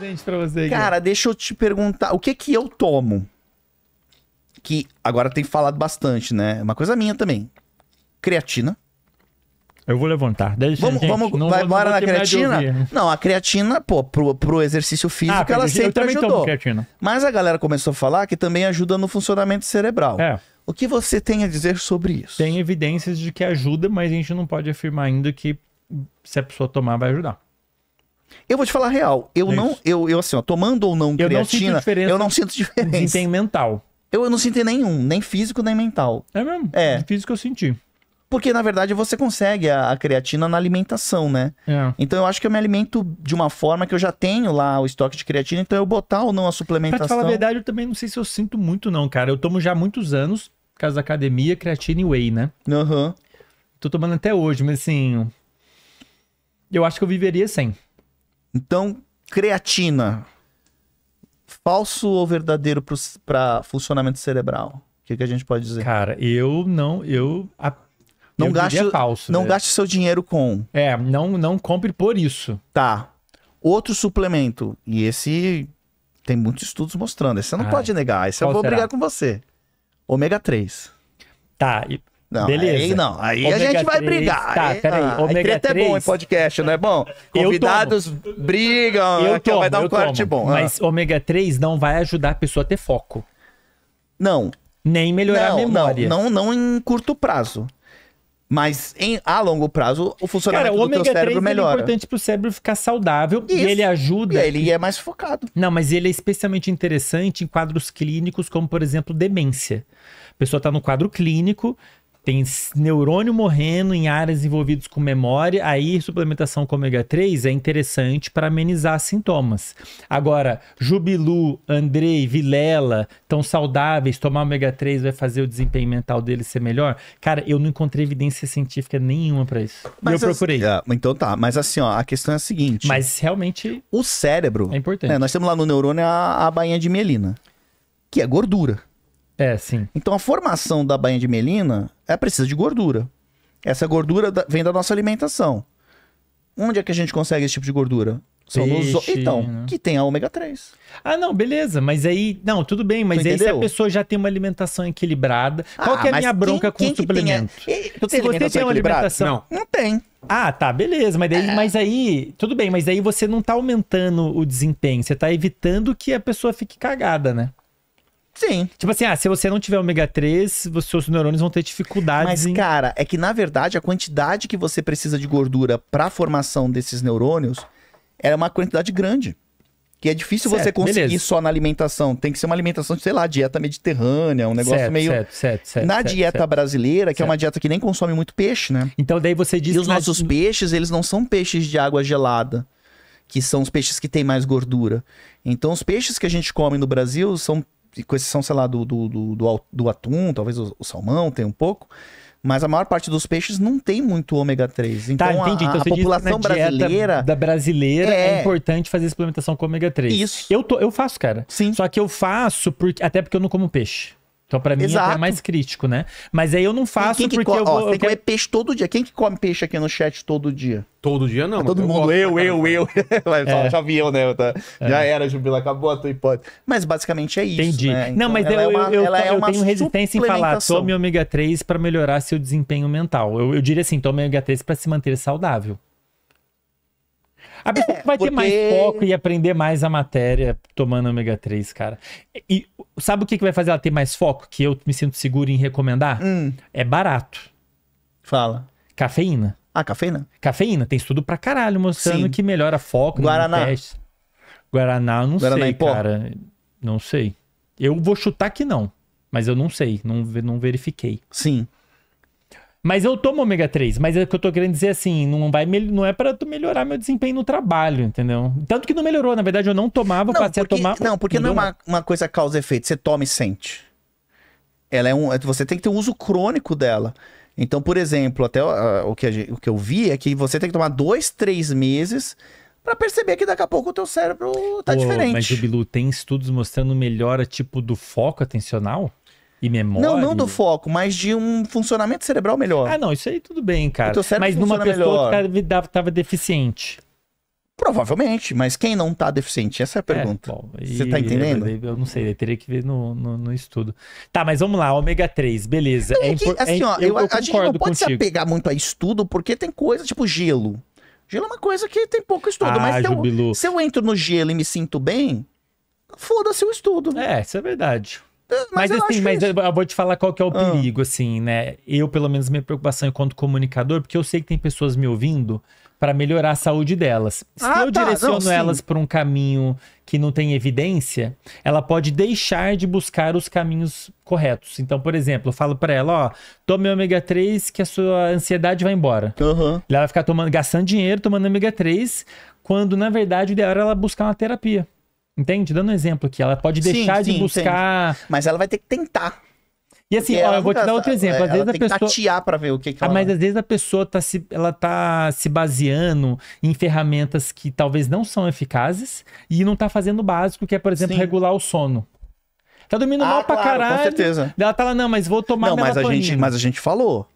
presente pra você aqui. Cara, deixa eu te perguntar, o que que eu tomo? Que agora tem falado bastante, né? Uma coisa minha também. Creatina. Eu vou levantar. Deixa, vamos, gente, vamos, vai embora na creatina? Né? Não, a creatina, pô, pro, pro exercício físico, ah, ela sempre ajudou. Mas a galera começou a falar que também ajuda no funcionamento cerebral. É. O que você tem a dizer sobre isso? Tem evidências de que ajuda, mas a gente não pode afirmar ainda que se a pessoa tomar vai ajudar. Eu vou te falar a real. Eu é Isso. não, eu, eu assim, ó, tomando ou não eu creatina, diferença. eu não sinto diferença. tem mental. Eu, eu não sinto nenhum, nem físico nem mental. É mesmo? É. De físico eu senti. Porque, na verdade, você consegue a, a creatina na alimentação, né? É. Então, eu acho que eu me alimento de uma forma que eu já tenho lá o estoque de creatina, então eu botar ou não a suplementação... Pra te falar a verdade, eu também não sei se eu sinto muito não, cara. Eu tomo já há muitos anos, por causa da academia, creatina e whey, né? Aham. Uhum. Tô tomando até hoje, mas assim... Eu acho que eu viveria sem. Então, creatina. Falso ou verdadeiro para funcionamento cerebral? O que, que a gente pode dizer? Cara, eu não. Eu, a, não eu gaste, falso. Não né? gaste seu dinheiro com. É, não, não compre por isso. Tá. Outro suplemento. E esse tem muitos estudos mostrando. Esse você não Ai, pode negar. Esse eu vou será? brigar com você. Ômega 3. Tá, e não, Beleza. aí não. Aí a gente vai brigar. Tá, aí, peraí. Ah, ômega treta 3... é bom em podcast, não é bom? Convidados eu brigam, eu tomo, vai dar um corte bom. Ah. Mas ah. ômega 3 não vai ajudar a pessoa a ter foco. Não. Nem melhorar não, a memória. Não, não, não em curto prazo. Mas em, a longo prazo, o funcionamento Cara, o do teu cérebro é melhora. é importante para o cérebro ficar saudável Isso. e ele ajuda. E ele é mais focado. Não, mas ele é especialmente interessante em quadros clínicos, como por exemplo demência. A pessoa está no quadro clínico, tem neurônio morrendo em áreas envolvidas com memória, aí suplementação com ômega 3 é interessante para amenizar sintomas. Agora, Jubilu, Andrei, Vilela estão saudáveis, tomar ômega 3 vai fazer o desempenho mental deles ser melhor? Cara, eu não encontrei evidência científica nenhuma para isso. Mas eu as... procurei. É, então tá, mas assim, ó, a questão é a seguinte. Mas realmente... O cérebro... É importante. Né, nós temos lá no neurônio a, a bainha de mielina, que é gordura. É, sim. Então a formação da banha de melina é precisa de gordura. Essa gordura vem da nossa alimentação. Onde é que a gente consegue esse tipo de gordura? São Peixe, nos... Então, né? que tem a ômega 3. Ah, não, beleza. Mas aí. Não, tudo bem, mas aí se a pessoa já tem uma alimentação equilibrada. Ah, qual que é a minha bronca quem, com quem o suplemento? A... E, tu se você tem uma alimentação. Não. não tem. Ah, tá, beleza. Mas, daí, é. mas aí. Tudo bem, mas aí você não tá aumentando o desempenho. Você tá evitando que a pessoa fique cagada, né? Sim. Tipo assim, ah, se você não tiver ômega 3, os seus neurônios vão ter dificuldades. Mas, em... cara, é que na verdade a quantidade que você precisa de gordura para a formação desses neurônios é uma quantidade grande. Que é difícil certo, você conseguir beleza. só na alimentação. Tem que ser uma alimentação, sei lá, dieta mediterrânea, um negócio certo, meio. Certo, certo, certo, na dieta certo, brasileira, que é uma dieta que nem consome muito peixe, né? Então daí você diz. E os nossos na... peixes, eles não são peixes de água gelada que são os peixes que têm mais gordura. Então, os peixes que a gente come no Brasil são e com exceção, sei lá, do, do, do, do atum, talvez o, o, salmão tem um pouco. Mas a maior parte dos peixes não tem muito ômega 3. Tá, então, tá, entendi. Então, a, a população brasileira. Da brasileira é... é... importante fazer suplementação com ômega 3. Isso. Eu, tô, eu faço, cara. Sim. Só que eu faço porque, até porque eu não como peixe. Então, para mim, é Exato. é mais crítico, né? Mas aí eu não faço porque eu vou... Ó, eu tem comer peixe todo dia. Quem que come peixe aqui no chat todo dia? Todo dia não. É todo mundo, eu, eu, eu. eu. É. Já vi né? eu, né? Já era, Jubila, acabou a tua hipótese. Mas basicamente é isso, Entendi. Né? Então, não, mas eu, é uma, eu, é eu é tenho resistência em falar, tome ômega 3 para melhorar seu desempenho mental. Eu, eu diria assim, tome ômega 3 para se manter saudável. A pessoa é, vai porque... ter mais foco e aprender mais a matéria tomando ômega 3, cara. E sabe o que, que vai fazer ela ter mais foco? Que eu me sinto seguro em recomendar? Hum. É barato. Fala. Cafeína. Ah, cafeína? Cafeína. Tem estudo pra caralho mostrando Sim. que melhora foco. Guaraná. Guaraná, não Guaraná sei, cara. Não sei. Eu vou chutar que não. Mas eu não sei. Não, não verifiquei. Sim. Mas eu tomo ômega 3, mas é o que eu tô querendo dizer assim, não vai não é para tu melhorar meu desempenho no trabalho, entendeu? Tanto que não melhorou, na verdade eu não tomava, não, passei porque, a tomar. Não, porque não, não é uma, uma coisa causa efeito, você toma e sente. Ela é um, é, você tem que ter um uso crônico dela. Então, por exemplo, até uh, o, que a, o que eu vi é que você tem que tomar dois, três meses para perceber que daqui a pouco o teu cérebro tá Pô, diferente. Mas, Jubilu, tem estudos mostrando melhora tipo do foco atencional? e memória. Não, não do foco, mas de um funcionamento cerebral melhor. Ah, não, isso aí tudo bem, cara. Mas numa pessoa melhor. que tava, tava deficiente. Provavelmente, mas quem não tá deficiente? Essa é a é, pergunta. É, Você tá entendendo? Eu, não sei, eu teria que ver no, no, no estudo. Tá, mas vamos lá, ômega 3, beleza. Não, é, é que, é assim, ó, eu, eu, a gente não pode contigo. se apegar muito a estudo, porque tem coisa tipo gelo. Gelo é uma coisa que tem pouco estudo, ah, mas se eu, se eu entro no gelo e me sinto bem, foda-se o estudo. É, isso é verdade. Mas, mas assim, mas eu vou te falar qual que é o ah. perigo, assim, né? Eu, pelo menos, minha preocupação enquanto comunicador, porque eu sei que tem pessoas me ouvindo para melhorar a saúde delas. Se ah, eu tá. direciono não, elas para um caminho que não tem evidência, ela pode deixar de buscar os caminhos corretos. Então, por exemplo, eu falo para ela, ó, tome ômega 3 que a sua ansiedade vai embora. Uhum. Ela vai ficar tomando, gastando dinheiro tomando ômega 3, quando na verdade o ideal era ela buscar uma terapia. Entende? Dando um exemplo aqui, ela pode deixar sim, de buscar. Entendo. Mas ela vai ter que tentar. E assim, ó, eu vou te dar outro exemplo. É, às vezes a pessoa tatear para ver o que, que ah, ela... ah, mas às vezes a pessoa tá se ela tá se baseando em ferramentas que talvez não são eficazes e não tá fazendo o básico, que é, por exemplo, Sim. regular o sono. Tá dormindo ah, mal pra claro, caralho. Com certeza. Ela tá lá, não, mas vou tomar não, mas a gente, mas a gente falou.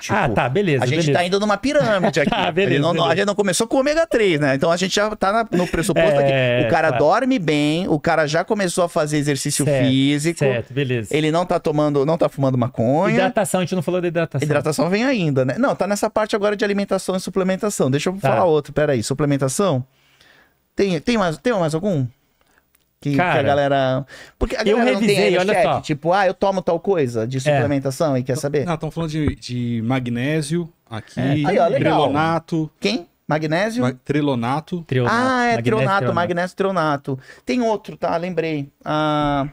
Tipo, ah, tá, beleza. A gente tá beleza. tá indo numa pirâmide aqui. tá, beleza, não, beleza, a gente não começou com ômega 3, né? Então a gente já tá no pressuposto é, aqui. O cara tá. dorme bem, o cara já começou a fazer exercício certo, físico. Certo, beleza. Ele não tá tomando, não tá fumando maconha. Hidratação, a gente não falou da hidratação. Hidratação vem ainda, né? Não, tá nessa parte agora de alimentação e suplementação. Deixa eu tá. falar outro, peraí. Suplementação? Tem, tem, mais, tem mais algum? Que, Cara, que a galera. Porque a galera eu revisei, olha só. Tipo, ah, eu tomo tal coisa de é. suplementação é. e quer saber? Não, estão falando de, de magnésio aqui, é. Aí, ó, trilonato. Quem? Magnésio? Ma trilonato. Ah, é, trilonato magnésio, trilonato Tem outro, tá? Lembrei. Ah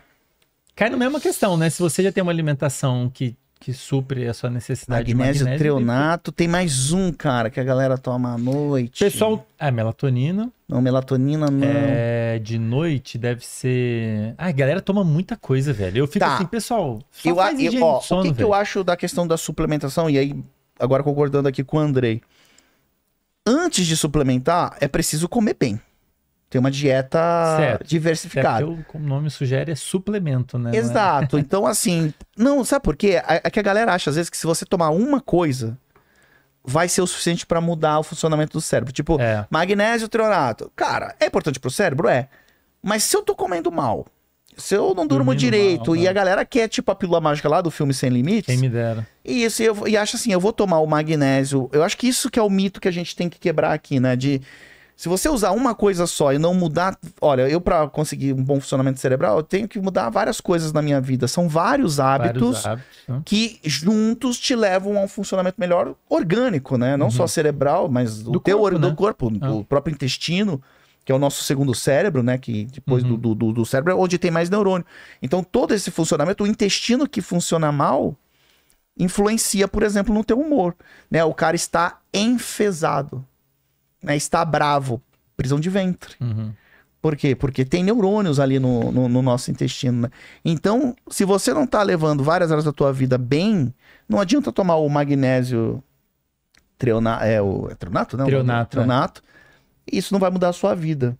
cai na mesma questão, né? Se você já tem uma alimentação que que supre a sua necessidade magnésio, de magnésio. Treonato. Tem mais um, cara, que a galera toma à noite. Pessoal, é melatonina. Não, melatonina não. É, de noite deve ser. Ah, a galera toma muita coisa, velho. Eu fico tá. assim, pessoal, eu, faz eu, ó, sono, O que, que, eu acho da questão da suplementação, e aí, agora concordando aqui com o Andrei. Antes de suplementar, é preciso comer bem. Tem uma dieta certo. diversificada. Certo. É o nome sugere é suplemento, né? É? Exato. É? Então, assim, não, sabe por quê? É, é que a galera acha, às vezes, que se você tomar uma coisa, vai ser o suficiente para mudar o funcionamento do cérebro. Tipo, é. magnésio trionato. Cara, é importante pro cérebro? É. Mas se eu tô comendo mal, se eu não durmo Dormindo direito, mal, e a galera quer, tipo, a pílula mágica lá do filme Sem Limites. Quem me dera. E isso, e, eu, e acha assim, eu vou tomar o magnésio. Eu acho que isso que é o mito que a gente tem que quebrar aqui, né? De se você usar uma coisa só e não mudar, olha, eu para conseguir um bom funcionamento cerebral, eu tenho que mudar várias coisas na minha vida. São vários hábitos, vários hábitos né? que juntos te levam a um funcionamento melhor orgânico, né? Não uhum. só cerebral, mas do o teu corpo, né? do corpo, ah. o próprio intestino, que é o nosso segundo cérebro, né? Que depois uhum. do, do, do cérebro é onde tem mais neurônio. Então todo esse funcionamento, o intestino que funciona mal, influencia, por exemplo, no teu humor, né? O cara está enfesado né, está bravo, prisão de ventre. Uhum. Por quê? Porque tem neurônios ali no, no, no nosso intestino. Né? Então, se você não está levando várias horas da tua vida bem, não adianta tomar o magnésio treona, é, o, é treonato, né? Treonato. treonato é. Isso não vai mudar a sua vida.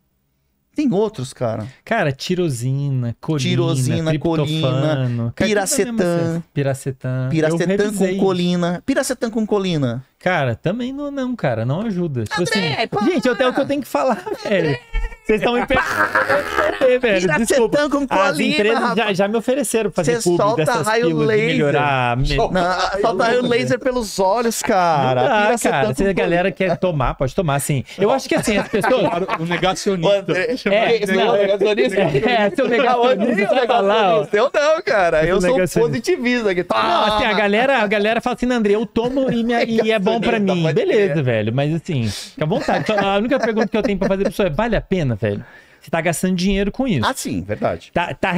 Tem outros, cara. Cara, tirosina, colina, tirosina, colina, é. piracetam piracetam piracetam com colina, piracetam com colina. Cara, também não, não cara, não ajuda. Tipo André, assim, para! gente, até o que eu tenho que falar, velho. Vocês estão me perdendo. velho, desculpa. Com colina, As empresas já, já, me ofereceram pra fazer público dessas raio laser. De melhorar. Me... Não, solta raio laser pelos olhos, cara. Não dá, cara. Se a galera quer tomar, pode tomar, sim Eu acho que assim, as pessoas... o negacionista. É, é não, é, negacionista. É, é seu negacionista vai tá falar, Eu não, cara. Eu sou positivista aqui. Não, assim, a tá. galera, a galera fala assim, André, eu tomo e, e é bom bom para mim. Beleza, ter. velho. Mas assim, fica à vontade. Então, a única pergunta que eu tenho para fazer pra pessoa é: vale a pena, velho? Você tá gastando dinheiro com isso. Ah, sim, verdade. Tá, tá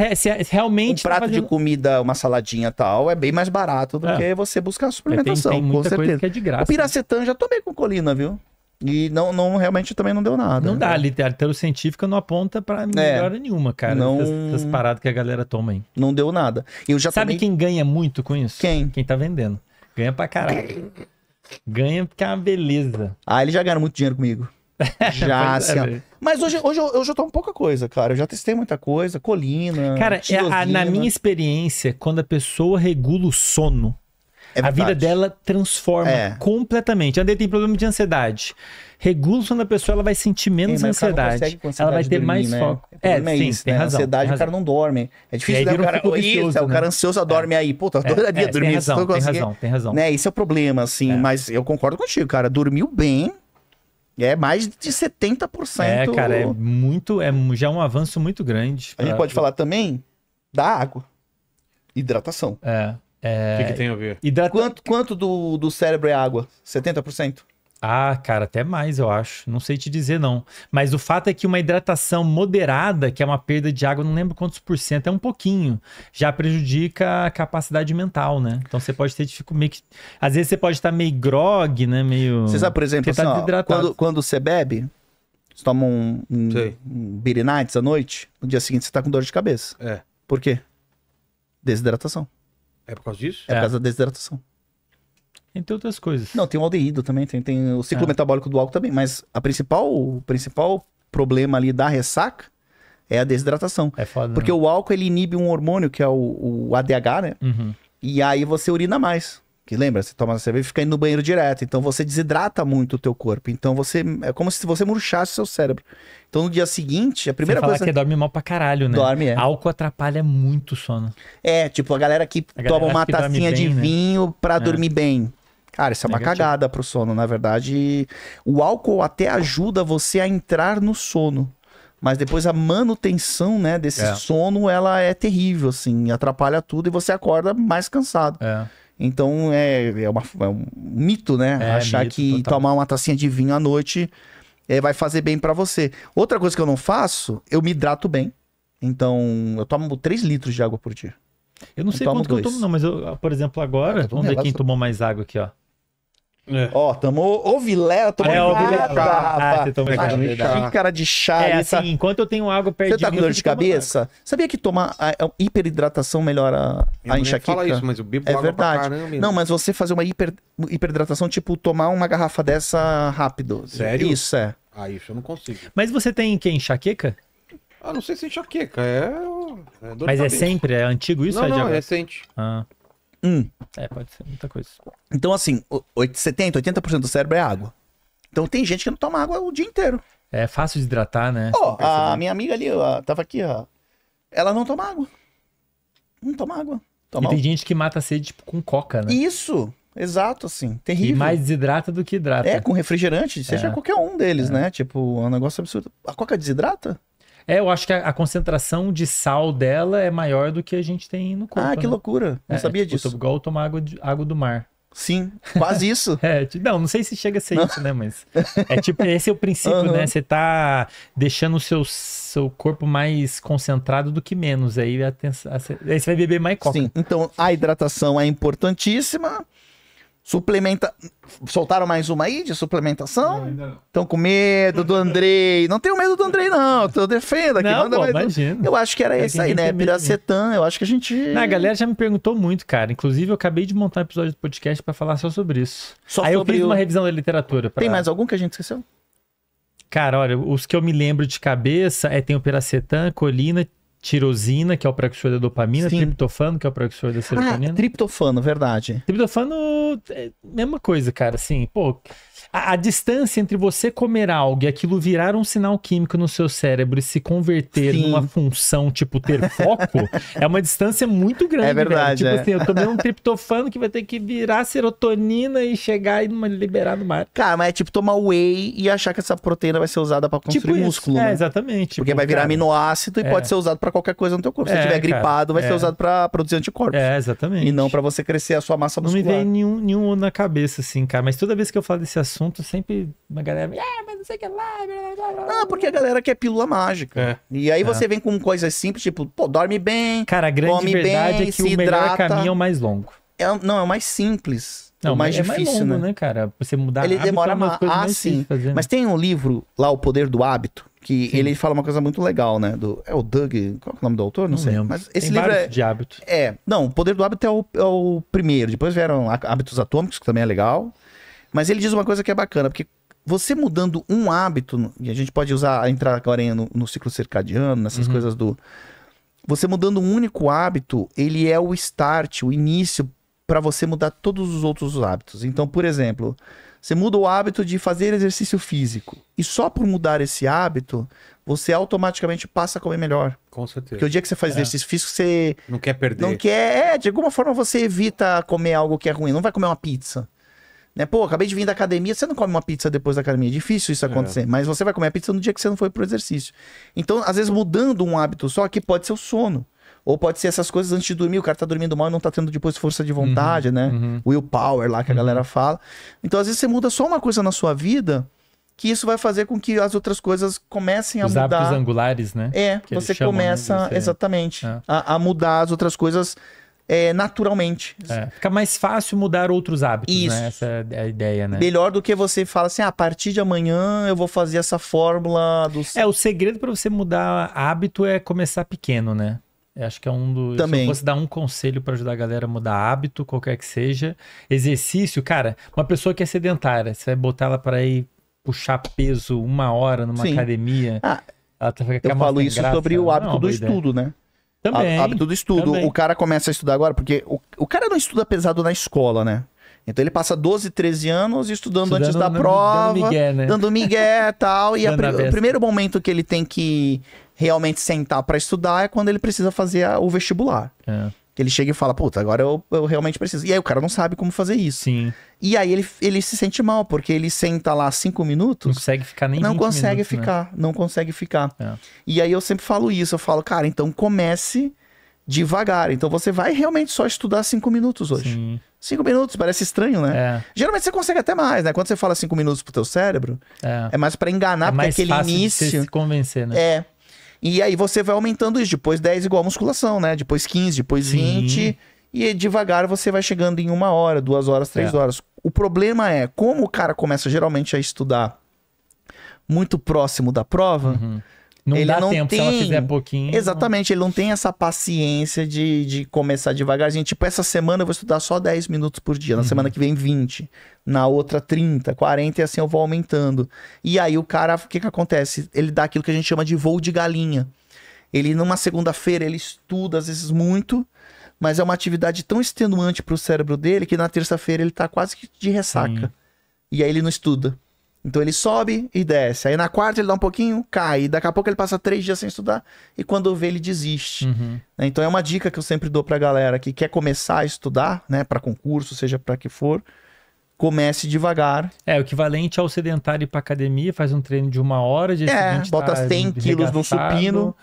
realmente. Um tá prato tá fazendo... de comida, uma saladinha tal, é bem mais barato do é. que você buscar a suplementação. tem, tem muita com certeza. coisa que é de graça. O Piracetam né? já tomei com colina, viu? E não, não realmente também não deu nada. Não né? dá, a literatura científica não aponta pra é. melhora é, nenhuma, cara. Não... Essas, paradas que a galera toma aí. Não deu nada. Eu já Sabe tomei... quem ganha muito com isso? Quem? Quem tá vendendo. Ganha pra caralho. Ganha porque é uma beleza. Ah, eles já ganharam muito dinheiro comigo. Já, é, assim, Mas hoje, hoje, eu, já eu tomo pouca coisa, cara. Eu já testei muita coisa, colina. Cara, é a, na minha experiência, quando a pessoa regula o sono, é a vida dela transforma é. completamente. A André tem problema de ansiedade. Regula quando a pessoa ela vai sentir menos é, ansiedade. ansiedade. Ela vai ter dormir, mais né? foco. É, é sim, isso, tem né? razão. Ansiedade, tem o cara não dorme. É difícil dar o cara. Um isso, né? o cara ansioso é. dorme aí. Puta, tá adoraria é, é dormir. Tem razão, tem razão, tem razão. Né? Esse é o problema, assim. É. Mas eu concordo contigo, cara. Dormiu bem, é mais de 70%. É, cara, é muito, é já um avanço muito grande. A gente pode falar também da água, hidratação. É. É... O que, que, tem a ver? Hidrata... Quanto, quanto do, do cérebro é água? 70%? Ah, cara, até mais, eu acho. Não sei te dizer, não. Mas o fato é que uma hidratação moderada, que é uma perda de água, não lembro quantos por cento, é um pouquinho. Já prejudica a capacidade mental, né? Então você pode ter dificuldade. Meio que... Às vezes você pode estar meio grog, né? Meio. Você sabe, por exemplo, assim, ó, quando, quando você bebe, você toma um, um, Sei. birinites à noite, no dia seguinte você tá com dor de cabeça. É. Por quê? Desidratação. É por causa disso? É, por é. causa da desidratação. Entre outras coisas. Não, tem o aldeído também, tem, tem o ciclo é. metabólico do álcool também, mas a principal, o principal problema ali da ressaca é a desidratação. É foda. Né? Porque né? o álcool ele inibe um hormônio que é o, o ADH, né? Uhum. E aí você urina mais. Que lembra, você toma cerveja e fica indo no banheiro direto. Então você desidrata muito o teu corpo. Então você. É como se você murchasse o seu cérebro. Então no dia seguinte, a primeira Sem Você coisa. que dorme mal pra caralho, né? Dorme, é. Álcool atrapalha muito o sono. É, tipo, a galera que a galera toma uma que tacinha bem, de né? vinho pra é. dormir bem. Cara, isso é uma cagada pro sono, na verdade. O álcool até ajuda você a entrar no sono. Mas depois a manutenção, né, desse é. sono, ela é terrível, assim, atrapalha tudo e você acorda mais cansado. É. Então é, é, uma, é um mito, né? É, Achar mito, que total. tomar uma tacinha de vinho à noite é, vai fazer bem para você. Outra coisa que eu não faço, eu me hidrato bem. Então, eu tomo 3 litros de água por dia. Eu não eu sei quanto dois. que eu tomo, não, mas eu, por exemplo, agora, vamos ver quem tomou mais água aqui, ó. É. Ó, tomou Ô, tomou tô ah, é, ligado, chá, rapaz. Ah, cara de chá. É, tá? assim, enquanto eu tenho água perto Você tá com dor de cabeça? Água. Sabia que tomar a, a hiperidratação melhora a, a enxaqueca? Fala isso, mas eu bebo é água verdade. Caramba, não, mas você fazer uma hiper, hiperidratação, tipo, tomar uma garrafa dessa rápido. Sério? Isso, é. Ah, isso eu não consigo. Mas você tem que enxaqueca? Ah, não sei se é enxaqueca, é... é mas é sempre? É antigo isso? Não, é não, é recente. Ah... Um. É, pode ser muita coisa. Então, assim, 70, 80% do cérebro é água. Então tem gente que não toma água o dia inteiro. É fácil de hidratar, né? oh, a minha amiga ali, ó, tava aqui, ó. Ela não toma água. Não toma água. Toma e tem gente que mata a sede tipo, com coca, né? Isso, exato, assim. Terrível. E mais desidrata do que hidrata. É, com refrigerante, seja é. qualquer um deles, é. né? Tipo, é um negócio absurdo. A coca desidrata? É, eu acho que a, a, concentração de sal dela é maior do que a gente tem no corpo. Ah, que né? loucura. Não é, sabia tipo, disso. Igual tomar água, de, água do mar. Sim, quase isso. é, não, não sei se chega a ser não. isso, né? Mas é tipo, esse é o princípio, uhum. né? Você tá deixando o seu, seu corpo mais concentrado do que menos. Aí, a, a, aí você vai beber mais coca. Sim, então a hidratação é importantíssima. Suplementa. Soltaram mais uma aí de suplementação? Não, ainda não. Estão com medo do Andrei. Não tenho medo do Andrei, não. Eu defendo aqui. Não, pô, imagina. Eu acho que era é esse aí, né? É é Piracetam. Eu acho que a gente. Na a galera já me perguntou muito, cara. Inclusive, eu acabei de montar um episódio do podcast para falar só sobre isso. Só aí sobre eu fiz o... uma revisão da literatura. Pra... Tem mais algum que a gente esqueceu? Cara, olha, os que eu me lembro de cabeça é tem o Piracetam, Colina, tirosina, que é o precursor da dopamina, Sim. triptofano, que é o precursor da ah, serotonina. Ah, triptofano, verdade. Triptofano é mesma coisa, cara, assim, pô, a, a, distância entre você comer algo e aquilo virar um sinal químico no seu cérebro e se converter Sim. numa função, tipo, ter foco, é uma distância muito grande, É verdade, velho. Tipo é. assim, eu tomei um triptofano que vai ter que virar serotonina e chegar e liberar no mar. Cara, mas é tipo tomar whey e achar que essa proteína vai ser usada para tipo construir tipo músculo, isso. É, né? É, exatamente. Porque tipo, vai virar cara, aminoácido e é. pode ser usado para para qualquer coisa no teu corpo. Se é, você gripado, vai ser é. usado para produzir anticorpos. É, exatamente. E não para você crescer a sua massa muscular. Não me vem nenhum, nenhum na cabeça, assim, cara. Mas toda vez que eu falo desse assunto, sempre uma galera me... Ah, mas não sei o que lá... Não, ah, porque a galera quer pílula mágica. É. E aí você vem com coisas simples, tipo, pô, dorme bem, Cara, a grande verdade bem, é que o melhor caminho é o mais longo. É, não, é o mais simples. Não, o mais é difícil, mais longo, né? né? cara? Você mudar Ele demora uma... Ah, sim. Fazer, né? Mas tem um livro lá, O Poder do Hábito, que Sim. ele fala uma coisa muito legal, né? Do, é o Doug, qual é o nome do autor? Não, não sei. Lembro. Mas esse Tem livro é. de hábito. É. Não, o poder do hábito é o, é o primeiro. Depois vieram hábitos atômicos, que também é legal. Mas ele diz uma coisa que é bacana, porque você mudando um hábito, e a gente pode usar, entrar agora no, no ciclo circadiano, nessas uhum. coisas do. Você mudando um único hábito, ele é o start, o início para você mudar todos os outros hábitos. Então, por exemplo, você muda o hábito de fazer exercício físico. E só por mudar esse hábito, você automaticamente passa a comer melhor. Com certeza. Porque o dia que você faz é. exercício físico, você. Não quer perder. Não quer. É, de alguma forma você evita comer algo que é ruim. Não vai comer uma pizza. Né? Pô, acabei de vir da academia, você não come uma pizza depois da academia. É difícil isso é. acontecer. É. Mas você vai comer a pizza no dia que você não foi pro exercício. Então, às vezes, mudando um hábito só, que pode ser o sono. Ou pode ser essas coisas antes de dormir, o cara tá dormindo mal e não tá tendo depois força de vontade, uhum, né? Uhum. Willpower lá que a uhum. galera fala. Então, às vezes, você muda só uma coisa na sua vida, que isso vai fazer com que as outras coisas comecem a Os mudar. Os hábitos angulares, né? É, que você né, começa, você... É. exatamente, é. a, a mudar as outras coisas é, naturalmente. É, fica mais fácil mudar outros hábitos, né? Isso. né? Essa é a ideia, né? Melhor do que você fala assim, ah, a partir de amanhã eu vou fazer essa fórmula dos. É, o segredo para você mudar hábito é começar pequeno, né? Eu é, acho que é um dos. Também. Se eu fosse dar um conselho para ajudar a galera a mudar hábito, qualquer que seja. Exercício, cara, uma pessoa que é sedentária, você vai botar ela para ir puxar peso uma hora numa Sim. academia. Ah, ela tá eu falo isso graça. sobre o né? hábito Não, do estudo, né? Também. Hábito do estudo. Também. O cara começa a estudar agora, porque o, o cara não estuda pesado na escola, né? Então ele passa 12, 13 anos estudando, estudando antes da prova, dando migué, né? dando migué tal, e o primeiro momento que ele tem que realmente sentar para estudar é quando ele precisa fazer a, o vestibular. É. Ele chega e fala, puta, agora eu, eu realmente preciso. E aí o cara não sabe como fazer isso. Sim. E aí ele, ele se sente mal, porque ele senta lá cinco minutos. Não consegue ficar nem Não consegue minutos, né? ficar, né? não consegue ficar. É. E aí eu sempre falo isso, eu falo, cara, então comece devagar. Então você vai realmente só estudar cinco minutos hoje. Sim. Cinco minutos parece estranho, né? É. Geralmente você consegue até mais, né? Quando você fala cinco minutos pro teu cérebro, é, é mais para enganar, é mais porque aquele fácil início. De se convencer, né? É. E aí você vai aumentando isso. Depois 10 igual musculação, né? Depois 15, depois Sim. 20. E devagar você vai chegando em uma hora, duas horas, três é. horas. O problema é, como o cara começa geralmente a estudar muito próximo da prova. Uhum não ele dá não tempo tem... se ela fizer pouquinho. Exatamente, ele não tem essa paciência de, de começar devagarzinho. Tipo, essa semana eu vou estudar só 10 minutos por dia, na uhum. semana que vem 20, na outra 30, 40 e assim eu vou aumentando. E aí o cara, o que que acontece? Ele dá aquilo que a gente chama de voo de galinha. Ele numa segunda-feira ele estuda às vezes muito, mas é uma atividade tão extenuante para o cérebro dele que na terça-feira ele tá quase que de ressaca. Sim. E aí ele não estuda. Então ele sobe e desce. Aí na quarta ele dá um pouquinho, cai. E daqui a pouco ele passa três dias sem estudar. E quando vê, ele desiste. Uhum. Né? Então é uma dica que eu sempre dou pra galera que quer começar a estudar, né? Pra concurso, seja pra que for. Comece devagar. É, o equivalente ao sedentário ir pra academia, faz um treino de uma hora. De é, tá bota tá 100 quilos no supino.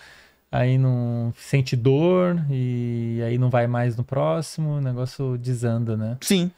Aí não sente dor e aí não vai mais no próximo, o negócio desanda, né? Sim,